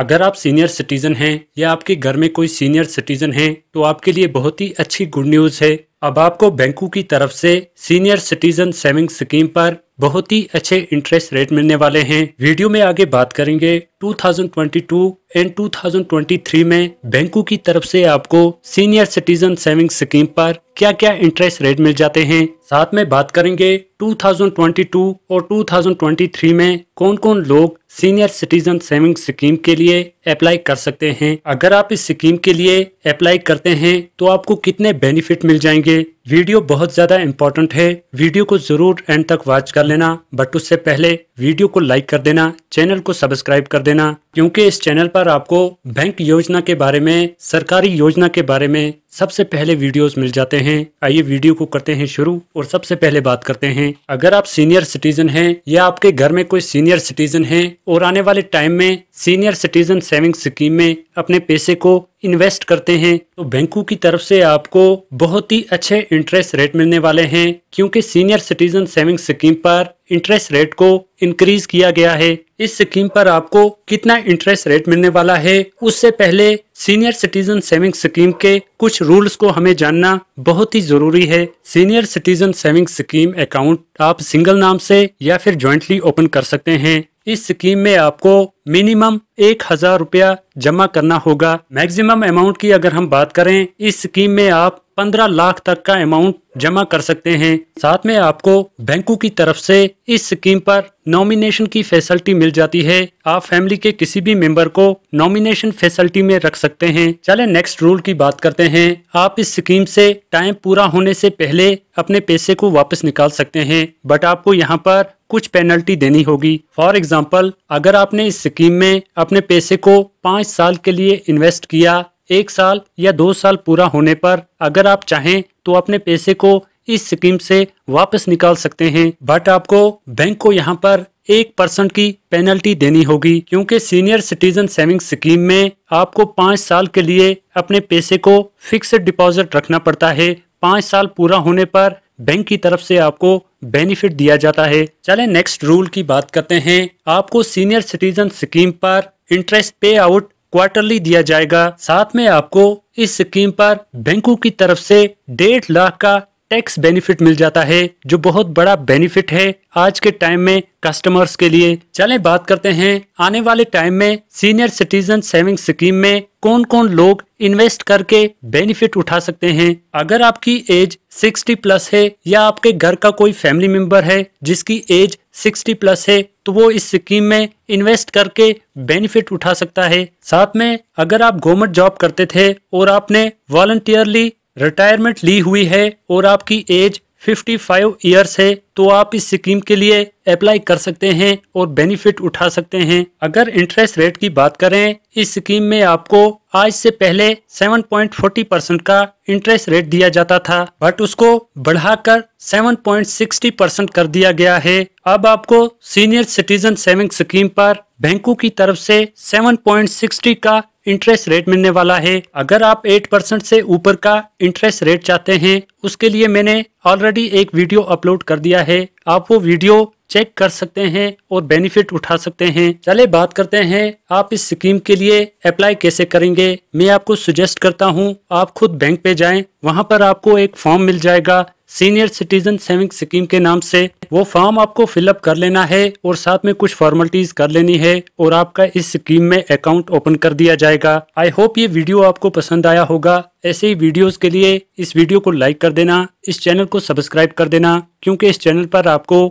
अगर आप senior citizen हैं या आपके घर में कोई सीनियर सिटीजन है तो आपके लिए बहुत ही अच्छी गुड न्यूज है अब आपको बैंकों की तरफ से सीनियर सिटीजन सेविंग स्कीम पर बहुत ही अच्छे इंटरेस्ट रेट मिलने वाले हैं वीडियो में आगे बात करेंगे 2022 एंड 2023 में बैंकों की तरफ से आपको सीनियर सिटीजन सेविंग स्कीम पर क्या क्या इंटरेस्ट रेट मिल जाते हैं साथ में बात करेंगे 2022 और 2023 में कौन कौन लोग सीनियर सिटीजन सेविंग स्कीम के लिए अप्लाई कर सकते हैं अगर आप इस स्कीम के लिए अप्लाई करते हैं तो आपको कितने बेनिफिट मिल जाएंगे वीडियो बहुत ज़्यादा इम्पोर्टेंट है वीडियो को ज़रूर एंड तक वॉच कर लेना बट उससे पहले वीडियो को लाइक कर देना चैनल को सब्सक्राइब कर देना क्योंकि इस चैनल पर आपको बैंक योजना के बारे में सरकारी योजना के बारे में सबसे पहले वीडियोस मिल जाते हैं आइए वीडियो को करते हैं शुरू और सबसे पहले बात करते हैं अगर आप सीनियर सिटीजन हैं या आपके घर में कोई सीनियर सिटीजन है और आने वाले टाइम में सीनियर सिटीजन सेविंग स्कीम में अपने पैसे को इन्वेस्ट करते हैं तो बैंकों की तरफ से आपको बहुत ही अच्छे इंटरेस्ट रेट मिलने वाले हैं क्योंकि सीनियर सिटीजन सेविंग स्कीम पर इंटरेस्ट रेट को इंक्रीज किया गया है इस स्कीम पर आपको कितना इंटरेस्ट रेट मिलने वाला है उससे पहले सीनियर सिटीजन सेविंग स्कीम के कुछ रूल्स को हमें जानना बहुत ही जरूरी है senior citizen saving scheme account आप सिंगल नाम से या फिर ज्वाइंटली ओपन कर सकते हैं इस स्कीम में आपको मिनिमम एक हज़ार रुपया जमा करना होगा मैक्सिमम अमाउंट की अगर हम बात करें इस स्कीम में आप पंद्रह लाख तक का अमाउंट जमा कर सकते हैं साथ में आपको बैंकों की तरफ से इस स्कीम पर नॉमिनेशन की फैसिलिटी मिल जाती है आप फैमिली के किसी भी मेंबर को नॉमिनेशन फैसिलिटी में रख सकते हैं चले नेक्स्ट रूल की बात करते हैं आप इस स्कीम से टाइम पूरा होने से पहले अपने पैसे को वापस निकाल सकते हैं बट आपको यहाँ पर कुछ पेनल्टी देनी होगी फॉर एग्जाम्पल अगर आपने इस स्कीम में अपने पैसे को पाँच साल के लिए इन्वेस्ट किया एक साल या दो साल पूरा होने पर अगर आप चाहें तो अपने पैसे को इस स्कीम से वापस निकाल सकते हैं बट आपको बैंक को यहाँ पर एक परसेंट की पेनल्टी देनी होगी क्योंकि सीनियर सिटीजन सेविंग स्कीम में आपको पाँच साल के लिए अपने पैसे को फिक्स डिपॉजिट रखना पड़ता है पाँच साल पूरा होने पर बैंक की तरफ से आपको बेनिफिट दिया जाता है चले नेक्स्ट रूल की बात करते हैं आपको सीनियर सिटीजन स्कीम पर इंटरेस्ट पे आउट क्वार्टरली दिया जाएगा साथ में आपको इस स्कीम पर बैंकों की तरफ से डेढ़ लाख का टैक्स बेनिफिट मिल जाता है जो बहुत बड़ा बेनिफिट है आज के टाइम में कस्टमर्स के लिए चलें बात करते हैं आने वाले टाइम में सीनियर सिटीजन सेविंग स्कीम में कौन कौन लोग इन्वेस्ट करके बेनिफिट उठा सकते हैं अगर आपकी एज 60 प्लस है या आपके घर का कोई फैमिली मेंबर है जिसकी एज 60 प्लस है तो वो इस स्कीम में इन्वेस्ट करके बेनिफिट उठा सकता है साथ में अगर आप गवर्नमेंट जॉब करते थे और आपने वॉलंटियरली रिटायरमेंट ली हुई है और आपकी एज 55 इयर्स है तो आप इस स्कीम के लिए अप्लाई कर सकते हैं और बेनिफिट उठा सकते हैं अगर इंटरेस्ट रेट की बात करें इस स्कीम में आपको आज से पहले 7.40 परसेंट का इंटरेस्ट रेट दिया जाता था बट उसको बढ़ाकर 7.60 परसेंट कर दिया गया है अब आपको सीनियर सिटीजन सेविंग स्कीम पर बैंकों की तरफ से 7.60 का इंटरेस्ट रेट मिलने वाला है अगर आप 8 परसेंट से ऊपर का इंटरेस्ट रेट चाहते हैं उसके लिए मैंने ऑलरेडी एक वीडियो अपलोड कर दिया है आप वो वीडियो चेक कर सकते हैं और बेनिफिट उठा सकते हैं चले बात करते हैं आप इस स्कीम के लिए अप्लाई कैसे करेंगे मैं आपको सुजेस्ट करता हूं आप खुद बैंक पे जाएं वहां पर आपको एक फॉर्म मिल जाएगा सीनियर सिटीजन सेविंग स्कीम के नाम से वो फॉर्म आपको फिलअप कर लेना है और साथ में कुछ फॉर्मेलिटीज कर लेनी है और आपका इस स्कीम में अकाउंट ओपन कर दिया जाएगा आई होप ये वीडियो आपको पसंद आया होगा ऐसे ही वीडियोस के लिए इस वीडियो को लाइक कर देना इस चैनल को सब्सक्राइब कर देना क्योंकि इस चैनल पर आपको